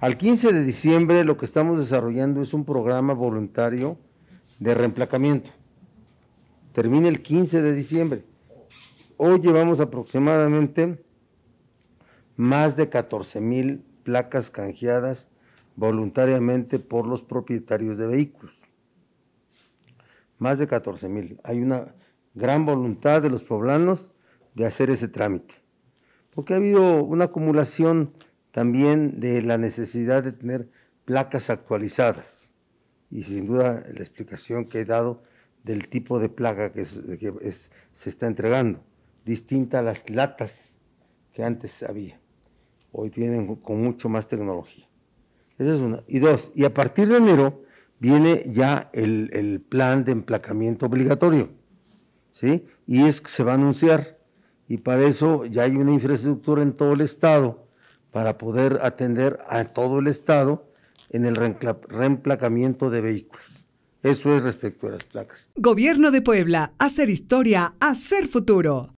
Al 15 de diciembre lo que estamos desarrollando es un programa voluntario de reemplacamiento. Termina el 15 de diciembre. Hoy llevamos aproximadamente más de 14 mil placas canjeadas voluntariamente por los propietarios de vehículos. Más de 14 mil. Hay una gran voluntad de los poblanos de hacer ese trámite. Porque ha habido una acumulación también de la necesidad de tener placas actualizadas. Y sin duda la explicación que he dado del tipo de placa que, se está entregando, distinta a las latas que antes había. Hoy tienen con mucho más tecnología. Esa es una. Y dos, y a partir de enero viene ya el, el plan de emplacamiento obligatorio, ¿sí? Y es que se va a anunciar. Y para eso ya hay una infraestructura en todo el estado para poder atender a todo el Estado en el reemplacamiento de vehículos. Eso es respecto a las placas. Gobierno de Puebla, hacer historia, hacer futuro.